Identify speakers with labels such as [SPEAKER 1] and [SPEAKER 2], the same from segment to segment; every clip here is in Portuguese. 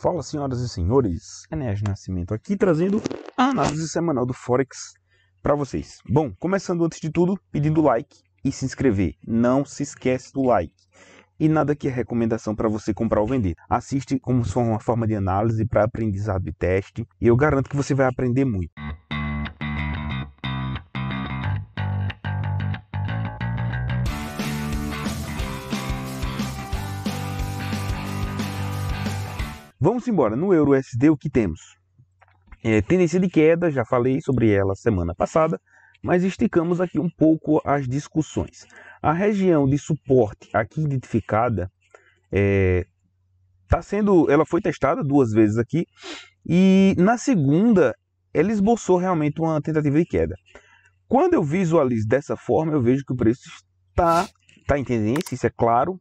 [SPEAKER 1] Fala, senhoras e senhores, é Enéas Nascimento aqui trazendo a análise semanal do Forex para vocês. Bom, começando antes de tudo, pedindo like e se inscrever. Não se esquece do like. E nada que é recomendação para você comprar ou vender. Assiste como se for uma forma de análise para aprendizado e teste, e eu garanto que você vai aprender muito. Vamos embora. No EURUSD, o que temos? É, tendência de queda, já falei sobre ela semana passada, mas esticamos aqui um pouco as discussões. A região de suporte aqui identificada é, tá sendo, ela foi testada duas vezes aqui e na segunda ela esboçou realmente uma tentativa de queda. Quando eu visualizo dessa forma, eu vejo que o preço está, está em tendência, isso é claro,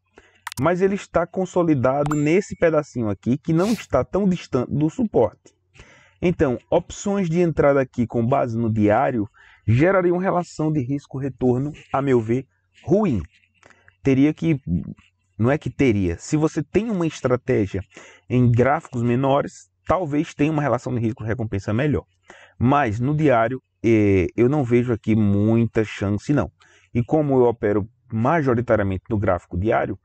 [SPEAKER 1] mas ele está consolidado nesse pedacinho aqui que não está tão distante do suporte. Então, opções de entrada aqui com base no diário gerariam uma relação de risco-retorno, a meu ver, ruim. Teria que. Não é que teria. Se você tem uma estratégia em gráficos menores, talvez tenha uma relação de risco-recompensa melhor. Mas no diário, eh, eu não vejo aqui muita chance, não. E como eu opero majoritariamente no gráfico diário,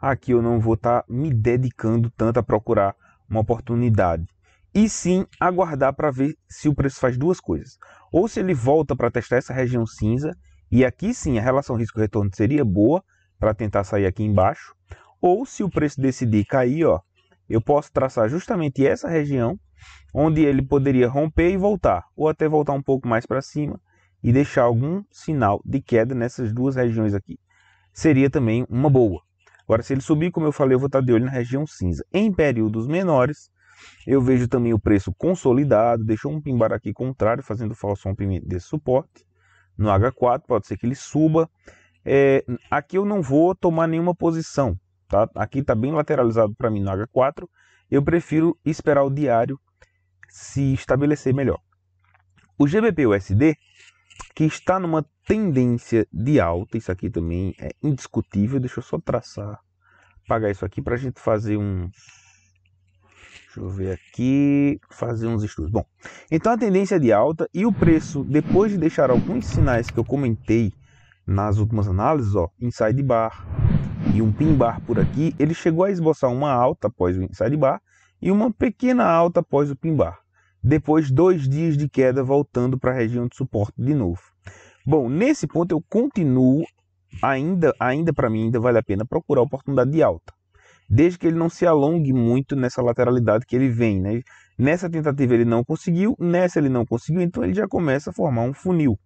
[SPEAKER 1] aqui eu não vou estar tá me dedicando tanto a procurar uma oportunidade. E sim aguardar para ver se o preço faz duas coisas. Ou se ele volta para testar essa região cinza, e aqui sim a relação risco-retorno seria boa para tentar sair aqui embaixo. Ou se o preço decidir cair, ó, eu posso traçar justamente essa região onde ele poderia romper e voltar, ou até voltar um pouco mais para cima e deixar algum sinal de queda nessas duas regiões aqui. Seria também uma boa. Agora, se ele subir, como eu falei, eu vou estar de olho na região cinza. Em períodos menores, eu vejo também o preço consolidado, deixou um pimbar aqui contrário, fazendo falso rompimento desse suporte. No H4, pode ser que ele suba. É, aqui eu não vou tomar nenhuma posição, tá? Aqui está bem lateralizado para mim no H4. Eu prefiro esperar o diário se estabelecer melhor. O GBP USD que está numa tendência de alta. Isso aqui também é indiscutível. Deixa eu só traçar, apagar isso aqui para a gente fazer um. Deixa eu ver aqui, fazer uns estudos. Bom, então a tendência é de alta e o preço, depois de deixar alguns sinais que eu comentei nas últimas análises, ó, inside bar e um pin bar por aqui, ele chegou a esboçar uma alta após o inside bar e uma pequena alta após o pin bar depois dois dias de queda voltando para a região de suporte de novo. Bom, nesse ponto eu continuo ainda, ainda para mim ainda vale a pena procurar oportunidade de alta, desde que ele não se alongue muito nessa lateralidade que ele vem, né? Nessa tentativa ele não conseguiu, nessa ele não conseguiu, então ele já começa a formar um funil.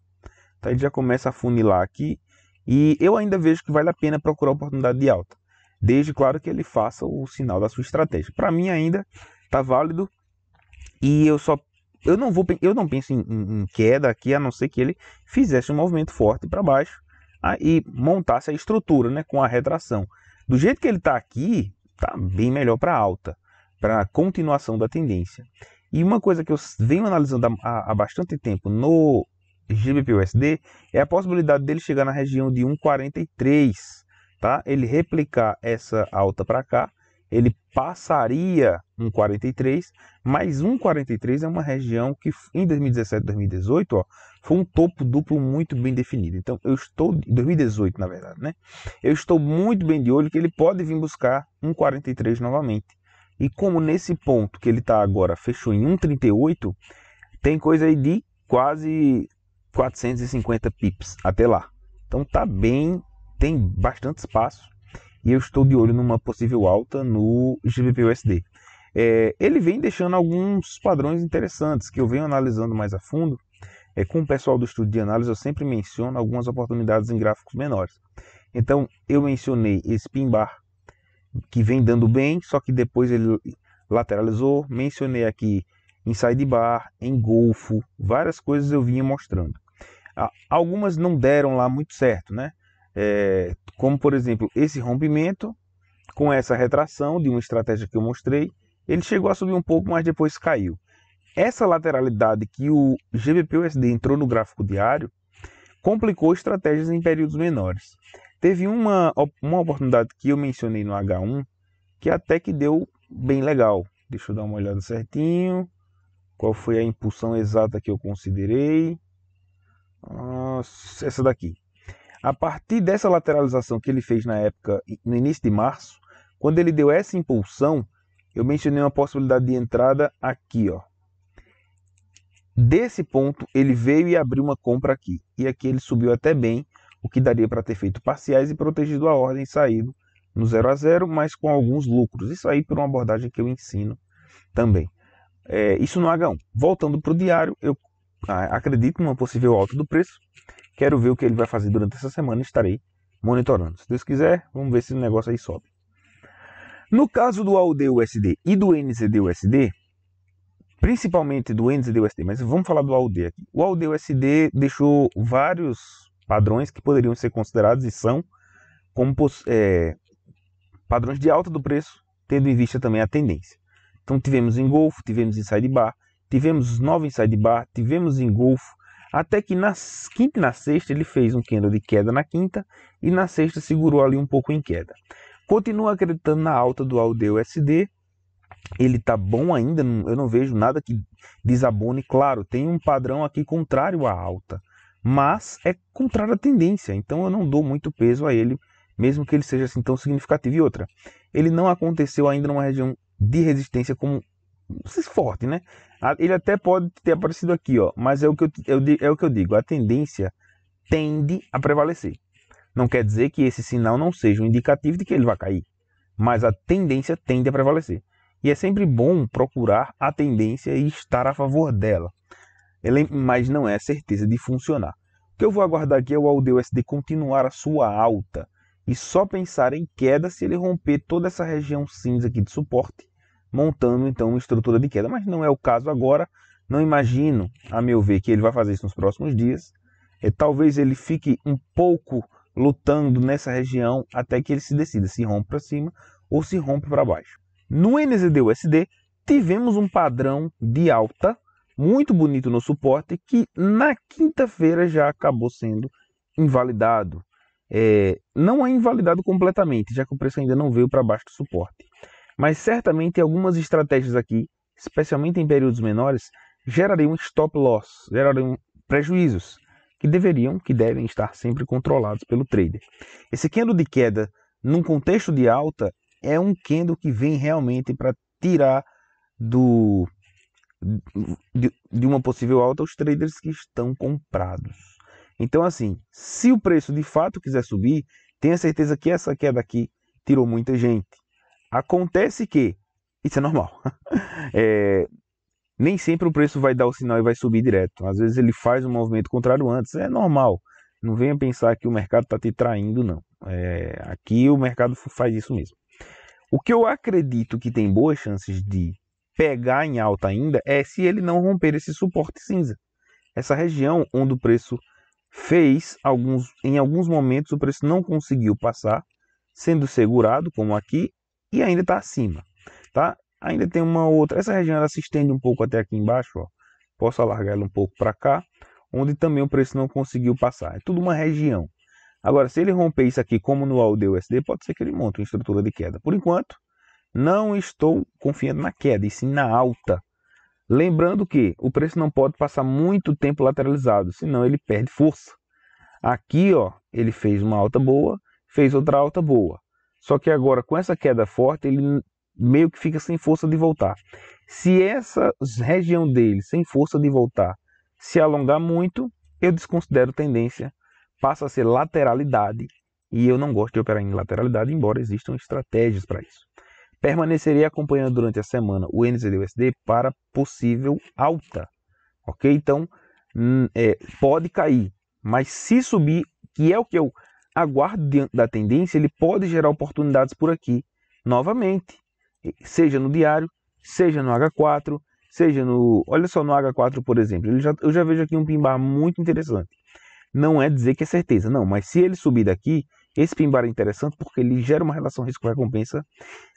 [SPEAKER 1] Tá? Ele já começa a funilar aqui e eu ainda vejo que vale a pena procurar oportunidade de alta, desde claro que ele faça o sinal da sua estratégia. Para mim ainda tá válido e eu só eu não vou eu não penso em, em, em queda aqui a não ser que ele fizesse um movimento forte para baixo ah, e montasse a estrutura, né, com a retração. Do jeito que ele está aqui, tá bem melhor para alta, para continuação da tendência. E uma coisa que eu venho analisando há, há bastante tempo no GBPUSD é a possibilidade dele chegar na região de 1,43, tá? Ele replicar essa alta para cá ele passaria um 43, mas um 43 é uma região que em 2017, 2018, ó, foi um topo duplo muito bem definido. Então eu estou 2018, na verdade, né? Eu estou muito bem de olho que ele pode vir buscar um 43 novamente. E como nesse ponto que ele está agora fechou em 1,38, tem coisa aí de quase 450 pips até lá. Então tá bem, tem bastante espaço e eu estou de olho numa possível alta no GBPUSD. É, ele vem deixando alguns padrões interessantes que eu venho analisando mais a fundo. É, com o pessoal do estudo de análise, eu sempre menciono algumas oportunidades em gráficos menores. Então, eu mencionei esse pin bar que vem dando bem, só que depois ele lateralizou. Mencionei aqui inside bar, golfo, várias coisas eu vinha mostrando. Algumas não deram lá muito certo, né? É, como, por exemplo, esse rompimento, com essa retração de uma estratégia que eu mostrei, ele chegou a subir um pouco, mas depois caiu. Essa lateralidade que o GBPUSD entrou no gráfico diário complicou estratégias em períodos menores. Teve uma, uma oportunidade que eu mencionei no H1 que até que deu bem legal. Deixa eu dar uma olhada certinho. Qual foi a impulsão exata que eu considerei? Nossa, ah, essa daqui. A partir dessa lateralização que ele fez na época, no início de março, quando ele deu essa impulsão, eu mencionei uma possibilidade de entrada aqui, ó. Desse ponto, ele veio e abriu uma compra aqui. E aqui ele subiu até bem, o que daria para ter feito parciais e protegido a ordem saído no 0 a 0, mas com alguns lucros. Isso aí por uma abordagem que eu ensino também. É, isso no H1. Voltando para o diário, eu ah, acredito numa possível alta do preço. Quero ver o que ele vai fazer durante essa semana e estarei monitorando. Se Deus quiser, vamos ver se o negócio aí sobe. No caso do AUD-USD e do NZD-USD, principalmente do NZD-USD, mas vamos falar do AUD aqui. O AUD-USD deixou vários padrões que poderiam ser considerados e são como é, padrões de alta do preço, tendo em vista também a tendência. Então tivemos em Golfo, tivemos em Sidebar, tivemos nove em Sidebar, tivemos em Golfo, até que na quinta e na sexta ele fez um candle de queda na quinta e na sexta segurou ali um pouco em queda. Continua acreditando na alta do aldeusd Ele tá bom ainda, eu não vejo nada que desabone. Claro, tem um padrão aqui contrário à alta, mas é contrário à tendência, então eu não dou muito peso a ele, mesmo que ele seja assim tão significativo. E outra, ele não aconteceu ainda numa região de resistência como forte, né? Ele até pode ter aparecido aqui, ó, mas é o que eu, é o que eu digo, a tendência tende a prevalecer. Não quer dizer que esse sinal não seja um indicativo de que ele vai cair, mas a tendência tende a prevalecer. E é sempre bom procurar a tendência e estar a favor dela. Ele, mas não é certeza de funcionar. O que eu vou aguardar aqui é o AUDUSD continuar a sua alta e só pensar em queda se ele romper toda essa região cinza aqui de suporte montando então uma estrutura de queda. Mas não é o caso agora. Não imagino, a meu ver, que ele vai fazer isso nos próximos dias. É, talvez ele fique um pouco lutando nessa região até que ele se decida se rompe para cima ou se rompe para baixo. No NZD-USD, tivemos um padrão de alta muito bonito no suporte que na quinta-feira já acabou sendo invalidado. É, não é invalidado completamente, já que o preço ainda não veio para baixo do suporte. Mas certamente algumas estratégias aqui, especialmente em períodos menores, gerariam stop loss, gerariam prejuízos que deveriam, que devem estar sempre controlados pelo trader. Esse candle de queda, num contexto de alta, é um candle que vem realmente para tirar do de, de, uma possível alta os traders que estão comprados. Então, assim, se o preço de fato quiser subir, tenha certeza que essa queda aqui tirou muita gente. Acontece que, isso é normal, é, nem sempre o preço vai dar o sinal e vai subir direto. Às vezes ele faz um movimento contrário antes, é normal. Não venha pensar que o mercado está te traindo, não. É, aqui o mercado faz isso mesmo. O que eu acredito que tem boas chances de pegar em alta ainda é se ele não romper esse suporte cinza. Essa região onde o preço fez alguns em alguns momentos o preço não conseguiu passar, sendo segurado como aqui e ainda está acima, tá? Ainda tem uma outra, essa região ela se estende um pouco até aqui embaixo, ó. Posso alargar ela um pouco para cá, onde também o preço não conseguiu passar. É tudo uma região. Agora, se ele romper isso aqui, como no AUD-USD, pode ser que ele monte uma estrutura de queda. Por enquanto, não estou confiando na queda, e sim na alta. Lembrando que o preço não pode passar muito tempo lateralizado, senão ele perde força. Aqui, ó, ele fez uma alta boa, fez outra alta boa. Só que agora, com essa queda forte, ele meio que fica sem força de voltar. Se essa região dele, sem força de voltar, se alongar muito, eu desconsidero tendência, passa a ser lateralidade, e eu não gosto de operar em lateralidade, embora existam estratégias para isso. Permanecerei acompanhando durante a semana o nzd para possível alta, ok? Então, hum, é, pode cair, mas se subir, que é o que eu aguardo da tendência, ele pode gerar oportunidades por aqui, novamente, seja no diário, seja no H4, seja no. Olha só no H4, por exemplo, ele já, eu já vejo aqui um pimbar muito interessante. Não é dizer que é certeza, não, mas se ele subir daqui, esse pimbar é interessante porque ele gera uma relação risco-recompensa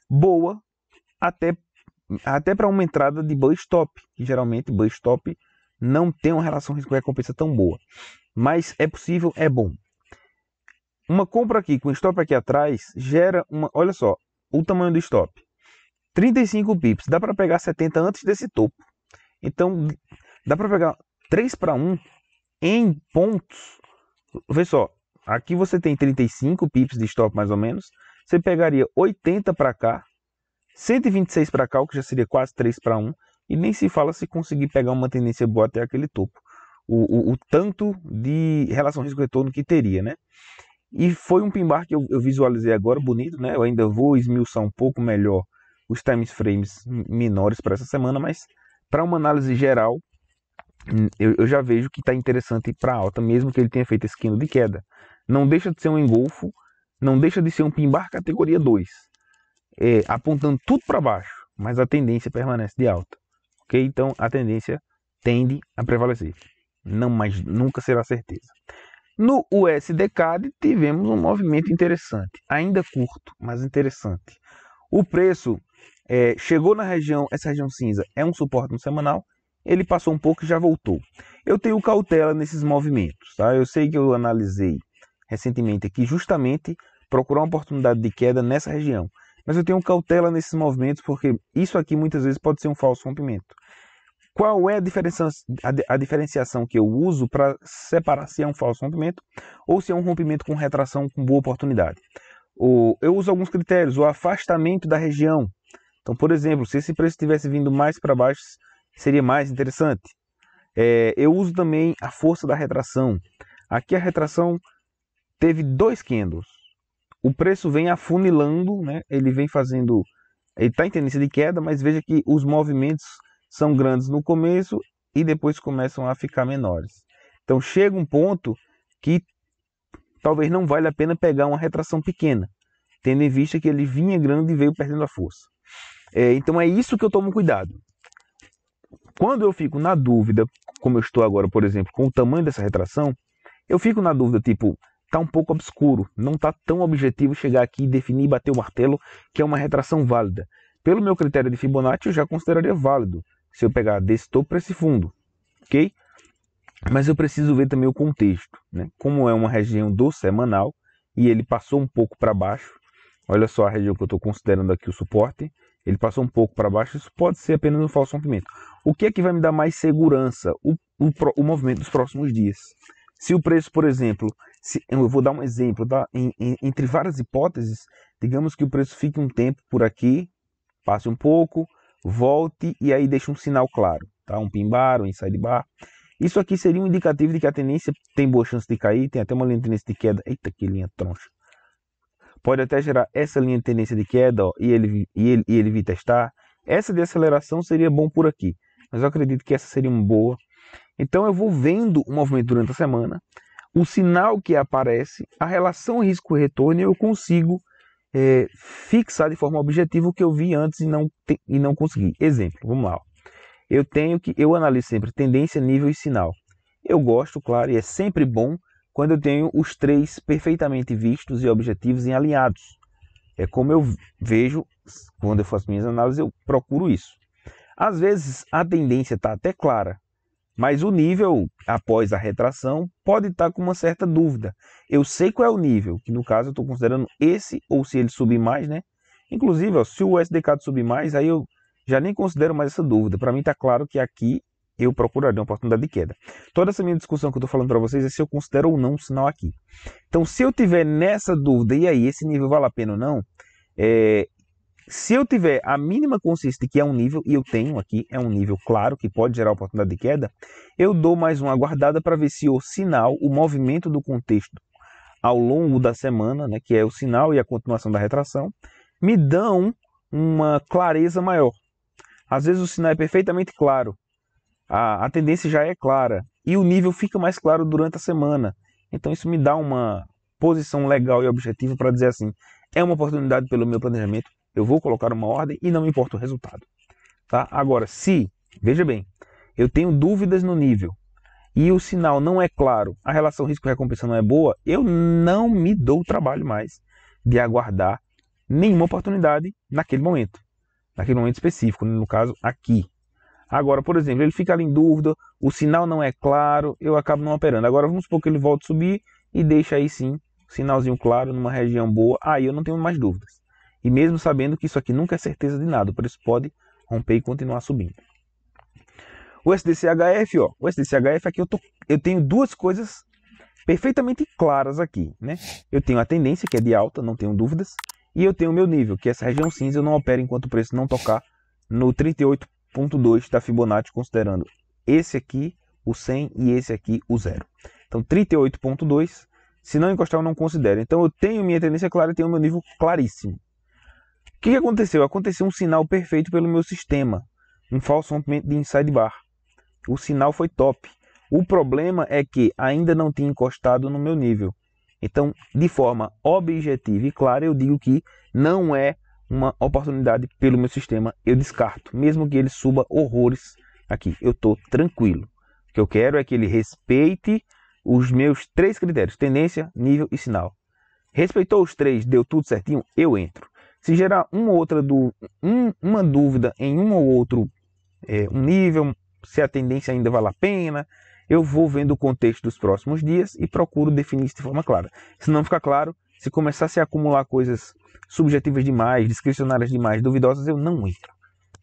[SPEAKER 1] boa, até, até para uma entrada de buy stop, que geralmente buy stop não tem uma relação risco-recompensa tão boa. Mas é possível, é bom. Uma compra aqui com stop aqui atrás gera uma. Olha só o tamanho do stop: 35 pips. Dá para pegar 70 antes desse topo. Então dá para pegar 3 para 1 em pontos. Vê só, aqui você tem 35 pips de stop mais ou menos. Você pegaria 80 para cá, 126 para cá, o que já seria quase 3 para 1. E nem se fala se conseguir pegar uma tendência boa até aquele topo. O, o, o tanto de relação risco-retorno que teria, né? E foi um pimbar que eu, eu, visualizei agora, bonito, né? Eu ainda vou esmiuçar um pouco melhor os times frames menores para essa semana, mas para uma análise geral, hum, eu, eu já vejo que está interessante para alta, mesmo que ele tenha feito esse de queda. Não deixa de ser um engolfo, não deixa de ser um pimbar categoria 2, é, apontando tudo para baixo, mas a tendência permanece de alta. Ok? Então a tendência tende a prevalecer. Não, mas nunca será certeza. No USDCAD tivemos um movimento interessante, ainda curto, mas interessante. O preço é, chegou na região, essa região cinza é um suporte no semanal, ele passou um pouco e já voltou. Eu tenho cautela nesses movimentos, tá? Eu sei que eu analisei recentemente aqui justamente procurar uma oportunidade de queda nessa região, mas eu tenho cautela nesses movimentos porque isso aqui muitas vezes pode ser um falso rompimento. Qual é a, diferença, a, a diferenciação que eu uso para separar se é um falso rompimento ou se é um rompimento com retração com boa oportunidade? O, eu uso alguns critérios, o afastamento da região. Então, por exemplo, se esse preço tivesse vindo mais para baixo, seria mais interessante. É, eu uso também a força da retração. Aqui a retração teve dois candles. O preço vem afunilando, né? ele vem fazendo. Ele está em tendência de queda, mas veja que os movimentos são grandes no começo e depois começam a ficar menores. Então chega um ponto que talvez não valha a pena pegar uma retração pequena, tendo em vista que ele vinha grande e veio perdendo a força. É, então é isso que eu tomo cuidado. Quando eu fico na dúvida, como eu estou agora, por exemplo, com o tamanho dessa retração, eu fico na dúvida, tipo, tá um pouco obscuro, não tá tão objetivo chegar aqui, e definir bater o martelo, que é uma retração válida. Pelo meu critério de Fibonacci, eu já consideraria válido se eu pegar desse topo para esse fundo, ok? Mas eu preciso ver também o contexto, né? Como é uma região do semanal e ele passou um pouco para baixo, olha só a região que eu estou considerando aqui o suporte, ele passou um pouco para baixo, isso pode ser apenas um falso rompimento. O que é que vai me dar mais segurança? O, o, o movimento dos próximos dias. Se o preço, por exemplo, se, eu vou dar um exemplo, tá? Em, em, entre várias hipóteses, digamos que o preço fique um tempo por aqui, passe um pouco, volte e aí deixa um sinal claro, tá? Um pin bar, um inside bar. Isso aqui seria um indicativo de que a tendência tem boa chance de cair, tem até uma linha de tendência de queda. Eita, que linha troncha. Pode até gerar essa linha de tendência de queda ó, e, ele, e, ele, e ele vir testar. Essa de aceleração seria bom por aqui, mas eu acredito que essa seria uma boa. Então eu vou vendo o movimento durante a semana, o sinal que aparece, a relação risco-retorno, eu consigo é, fixar de forma objetiva o que eu vi antes e não, te, e não consegui. Exemplo, vamos lá. Eu tenho que eu analiso sempre tendência, nível e sinal. Eu gosto, claro, e é sempre bom quando eu tenho os três perfeitamente vistos e objetivos em alinhados. É como eu vejo quando eu faço minhas análises, eu procuro isso. Às vezes a tendência está até clara, mas o nível após a retração pode estar com uma certa dúvida. Eu sei qual é o nível, que no caso eu estou considerando esse ou se ele subir mais, né? Inclusive, ó, se o SDK subir mais, aí eu já nem considero mais essa dúvida. Para mim está claro que aqui eu procurarei uma oportunidade de queda. Toda essa minha discussão que eu estou falando para vocês é se eu considero ou não um sinal aqui. Então, se eu tiver nessa dúvida, e aí, esse nível vale a pena ou não, é, se eu tiver a mínima consciência de que é um nível, e eu tenho aqui, é um nível claro que pode gerar oportunidade de queda, eu dou mais uma guardada para ver se o sinal, o movimento do contexto ao longo da semana, né, que é o sinal e a continuação da retração, me dão uma clareza maior. Às vezes o sinal é perfeitamente claro, a, a tendência já é clara e o nível fica mais claro durante a semana. Então isso me dá uma posição legal e objetiva para dizer assim, é uma oportunidade pelo meu planejamento, eu vou colocar uma ordem e não me importa o resultado. Tá? Agora, se, veja bem, eu tenho dúvidas no nível e o sinal não é claro, a relação risco-recompensa não é boa, eu não me dou o trabalho mais de aguardar nenhuma oportunidade naquele momento, naquele momento específico, no caso aqui. Agora, por exemplo, ele fica ali em dúvida, o sinal não é claro, eu acabo não operando. Agora vamos supor que ele volte a subir e deixa aí sim, sinalzinho claro, numa região boa, aí eu não tenho mais dúvidas. E mesmo sabendo que isso aqui nunca é certeza de nada, o preço pode romper e continuar subindo. O SDCHF, ó, o SDCHF aqui eu, tô, eu tenho duas coisas perfeitamente claras aqui, né? Eu tenho a tendência, que é de alta, não tenho dúvidas, e eu tenho o meu nível, que é essa região cinza eu não opero enquanto o preço não tocar no 38.2 da Fibonacci, considerando esse aqui, o 100, e esse aqui, o 0. Então, 38.2, se não encostar, eu não considero. Então, eu tenho minha tendência clara e tenho meu nível claríssimo que, que aconteceu? Aconteceu um sinal perfeito pelo meu sistema, um falso rompimento de inside bar. O sinal foi top. O problema é que ainda não tinha encostado no meu nível. Então, de forma objetiva e clara, eu digo que não é uma oportunidade pelo meu sistema, eu descarto, mesmo que ele suba horrores aqui. Eu estou tranquilo. O que eu quero é que ele respeite os meus três critérios: tendência, nível e sinal. Respeitou os três, deu tudo certinho, eu entro. Se gerar uma outra um, uma dúvida em um ou outro é, um nível, se a tendência ainda vale a pena, eu vou vendo o contexto dos próximos dias e procuro definir isso de forma clara. Se não ficar claro, se começar a se acumular coisas subjetivas demais, discricionárias demais, duvidosas, eu não entro.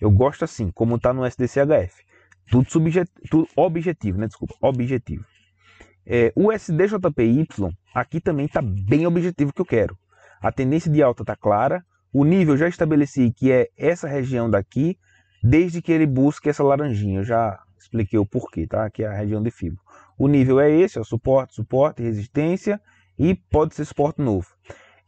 [SPEAKER 1] Eu gosto assim, como está no SDCHF. Tudo, tudo objetivo, né? Desculpa, objetivo. É, o SDJPY aqui também está bem objetivo que eu quero. A tendência de alta está clara, o nível já estabeleci que é essa região daqui, desde que ele busque essa laranjinha. Eu já expliquei o porquê, tá? Que é a região de fibra. O nível é esse, ó, suporte, suporte, resistência e pode ser suporte novo.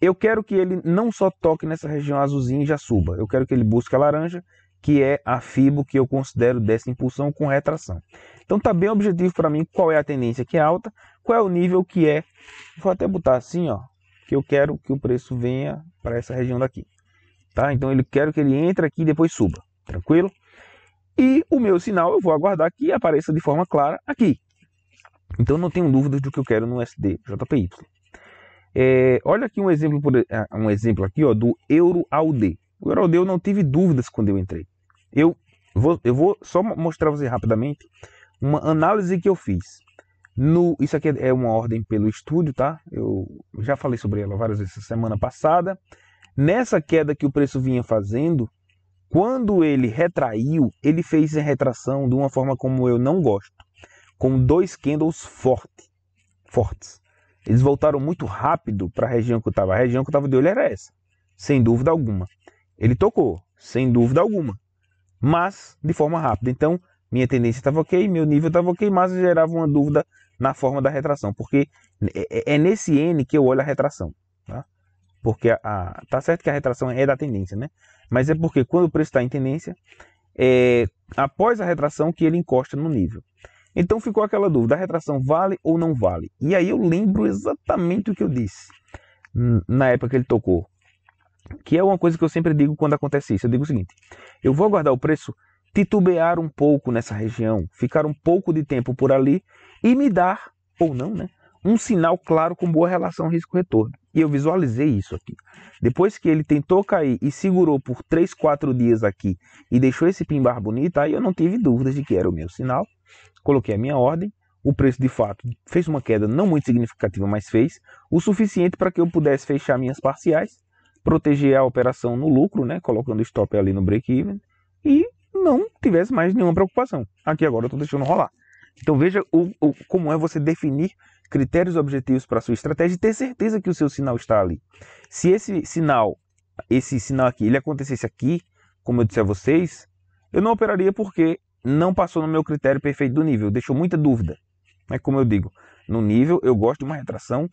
[SPEAKER 1] Eu quero que ele não só toque nessa região azulzinha e já suba. Eu quero que ele busque a laranja, que é a FIBO que eu considero dessa impulsão com retração. Então tá bem objetivo para mim qual é a tendência que é alta, qual é o nível que é. Vou até botar assim, ó, que eu quero que o preço venha para essa região daqui. Tá? Então ele quero que ele entre aqui e depois suba, tranquilo? E o meu sinal eu vou aguardar que apareça de forma clara aqui. Então não tenho dúvidas do que eu quero no SD É, olha aqui um exemplo, por, ah, um exemplo aqui ó, do Euro AUD. O Euro AUD eu não tive dúvidas quando eu entrei. Eu vou, eu vou só mostrar você rapidamente uma análise que eu fiz. No, isso aqui é, é uma ordem pelo estúdio, tá? Eu já falei sobre ela várias vezes semana passada. Nessa queda que o preço vinha fazendo, quando ele retraiu, ele fez a retração de uma forma como eu não gosto, com dois candles forte, fortes. Eles voltaram muito rápido para a região que eu estava. A região que eu estava de olho era essa, sem dúvida alguma. Ele tocou, sem dúvida alguma, mas de forma rápida. Então, minha tendência estava ok, meu nível estava ok, mas gerava uma dúvida na forma da retração, porque é, é, é nesse N que eu olho a retração. Tá? porque a, a, tá certo que a retração é da tendência, né? Mas é porque quando o preço está em tendência, é após a retração que ele encosta no nível. Então ficou aquela dúvida: a retração vale ou não vale? E aí eu lembro exatamente o que eu disse na época que ele tocou, que é uma coisa que eu sempre digo quando acontece isso. Eu digo o seguinte: eu vou aguardar o preço titubear um pouco nessa região, ficar um pouco de tempo por ali e me dar ou não, né, um sinal claro com boa relação risco-retorno. E eu visualizei isso aqui. Depois que ele tentou cair e segurou por 3, 4 dias aqui e deixou esse pimbar bonito, aí eu não tive dúvidas de que era o meu sinal. Coloquei a minha ordem. O preço de fato fez uma queda não muito significativa, mas fez o suficiente para que eu pudesse fechar minhas parciais, proteger a operação no lucro, né, colocando o stop ali no break-even e não tivesse mais nenhuma preocupação. Aqui agora eu estou deixando rolar. Então veja o, o, como é você definir critérios objetivos para sua estratégia e ter certeza que o seu sinal está ali. Se esse sinal, esse sinal aqui, ele acontecesse aqui, como eu disse a vocês, eu não operaria porque não passou no meu critério perfeito do nível, deixou muita dúvida. É como eu digo, no nível eu gosto de uma retração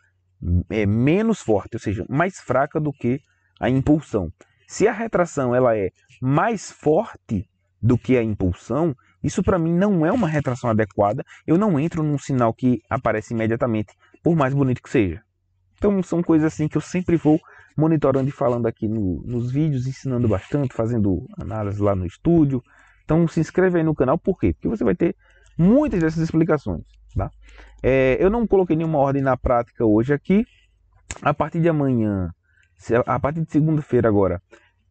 [SPEAKER 1] é, menos forte, ou seja, mais fraca do que a impulsão. Se a retração ela é mais forte do que a impulsão, isso para mim não é uma retração adequada. Eu não entro num sinal que aparece imediatamente, por mais bonito que seja. Então são coisas assim que eu sempre vou monitorando e falando aqui no, nos vídeos, ensinando bastante, fazendo análise lá no estúdio. Então se inscreve aí no canal, por quê? Porque você vai ter muitas dessas explicações. Tá? É, eu não coloquei nenhuma ordem na prática hoje aqui. A partir de amanhã, a partir de segunda-feira agora,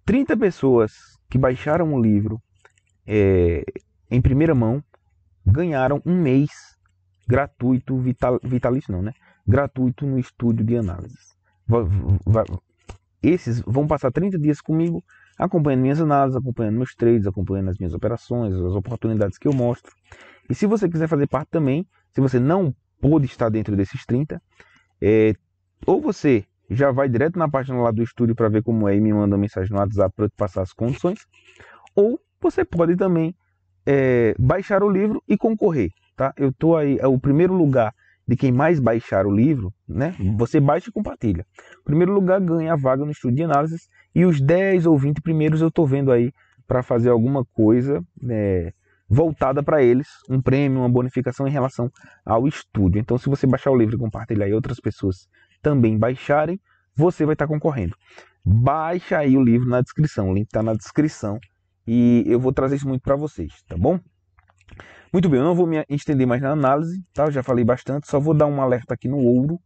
[SPEAKER 1] 30 pessoas que baixaram o livro é, em primeira mão, ganharam um mês gratuito, vital, vitalício não, né? Gratuito no estúdio de análise. Esses vão passar 30 dias comigo, acompanhando minhas análises, acompanhando meus trades, acompanhando as minhas operações, as oportunidades que eu mostro. E se você quiser fazer parte também, se você não pôde estar dentro desses 30, é, ou você já vai direto na página lá do estúdio para ver como é e me manda uma mensagem no WhatsApp para eu te passar as condições, ou você pode também é, baixar o livro e concorrer, tá? Eu tô aí, é o primeiro lugar de quem mais baixar o livro, né? Você baixa e compartilha. O primeiro lugar ganha a vaga no estudo de análises e os 10 ou 20 primeiros eu estou vendo aí para fazer alguma coisa né, voltada para eles, um prêmio, uma bonificação em relação ao estudo. Então, se você baixar o livro e compartilhar e outras pessoas também baixarem, você vai estar tá concorrendo. Baixa aí o livro na descrição, o link está na descrição e eu vou trazer isso muito para vocês, tá bom? Muito bem, eu não vou me estender mais na análise, tá? Eu já falei bastante, só vou dar um alerta aqui no ouro,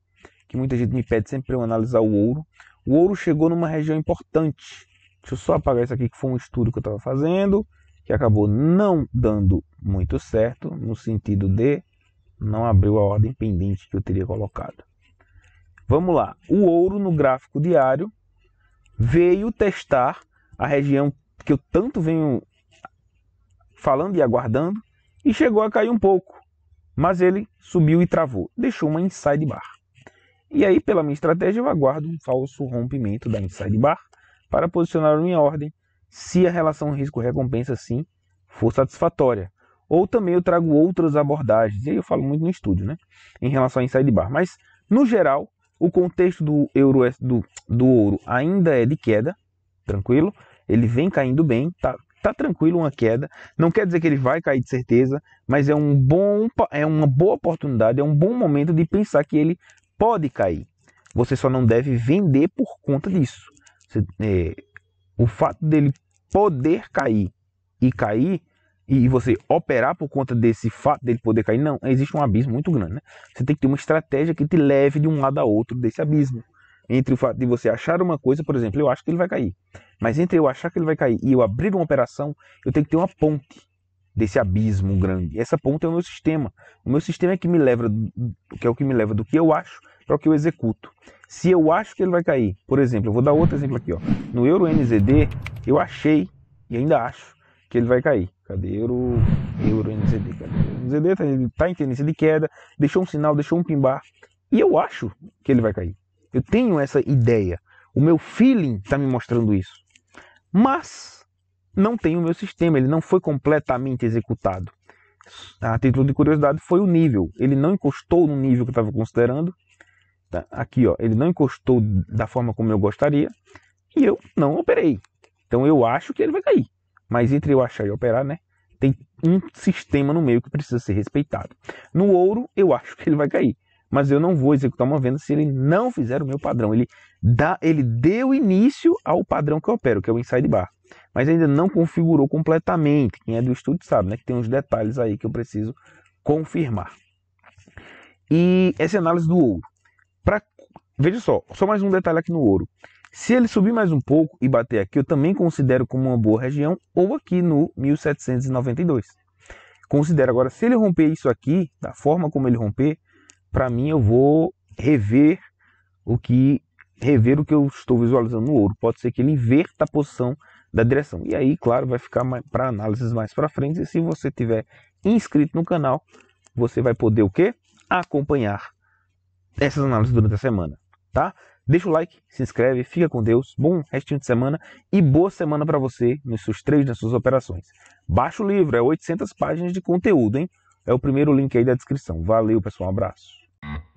[SPEAKER 1] que muita gente me pede sempre para eu analisar o ouro. O ouro chegou numa região importante. Deixa eu só apagar isso aqui, que foi um estudo que eu estava fazendo, que acabou não dando muito certo, no sentido de não abriu a ordem pendente que eu teria colocado. Vamos lá. O ouro no gráfico diário veio testar a região que eu tanto venho falando e aguardando, e chegou a cair um pouco, mas ele subiu e travou, deixou uma inside bar. E aí, pela minha estratégia, eu aguardo um falso rompimento da inside bar para posicionar minha ordem se a relação risco-recompensa sim for satisfatória. Ou também eu trago outras abordagens, e aí eu falo muito no estúdio, né? Em relação à inside bar. Mas, no geral, o contexto do, euro, é, do, do ouro ainda é de queda, tranquilo? Ele vem caindo bem, tá, tá tranquilo uma queda. Não quer dizer que ele vai cair de certeza, mas é um bom é uma boa oportunidade, é um bom momento de pensar que ele pode cair. Você só não deve vender por conta disso. Você, é, o fato dele poder cair e cair e você operar por conta desse fato dele poder cair, não, existe um abismo muito grande. Né? Você tem que ter uma estratégia que te leve de um lado a outro desse abismo entre o fato de você achar uma coisa, por exemplo, eu acho que ele vai cair. Mas entre eu achar que ele vai cair e eu abrir uma operação, eu tenho que ter uma ponte desse abismo grande. Essa ponte é o meu sistema. O meu sistema é que me leva, que é o que me leva do que eu acho para o que eu executo. Se eu acho que ele vai cair, por exemplo, eu vou dar outro exemplo aqui, ó. No Euro NZD, eu achei e ainda acho que ele vai cair. Cadê Euro, Euro NZD? Cadê Euro NZD? Tá, está em tendência de queda, deixou um sinal, deixou um pimbar e eu acho que ele vai cair. Eu tenho essa ideia. O meu feeling está me mostrando isso. Mas não tem o meu sistema, ele não foi completamente executado. A título de curiosidade, foi o nível. Ele não encostou no nível que eu estava considerando. Tá? Aqui, ó, ele não encostou da forma como eu gostaria. E eu não operei. Então eu acho que ele vai cair. Mas entre eu achar e operar, né? Tem um sistema no meio que precisa ser respeitado. No ouro, eu acho que ele vai cair mas eu não vou executar uma venda se ele não fizer o meu padrão. Ele, dá, ele deu início ao padrão que eu opero, que é o inside bar, mas ainda não configurou completamente. Quem é do estudo sabe né, que tem uns detalhes aí que eu preciso confirmar. E essa é análise do ouro. Pra, veja só, só mais um detalhe aqui no ouro. Se ele subir mais um pouco e bater aqui, eu também considero como uma boa região, ou aqui no 1792. Considero agora, se ele romper isso aqui, da forma como ele romper, para mim eu vou rever o que rever o que eu estou visualizando no ouro. Pode ser que ele inverta a posição da direção. E aí, claro, vai ficar para análises mais para frente. E se você tiver inscrito no canal, você vai poder o quê? Acompanhar essas análises durante a semana, tá? Deixa o like, se inscreve, fica com Deus, bom restinho de semana e boa semana para você nos seus três, nas suas operações. Baixa o livro, é 800 páginas de conteúdo, hein? É o primeiro link aí da descrição. Valeu, pessoal, um abraço. Mm-hmm.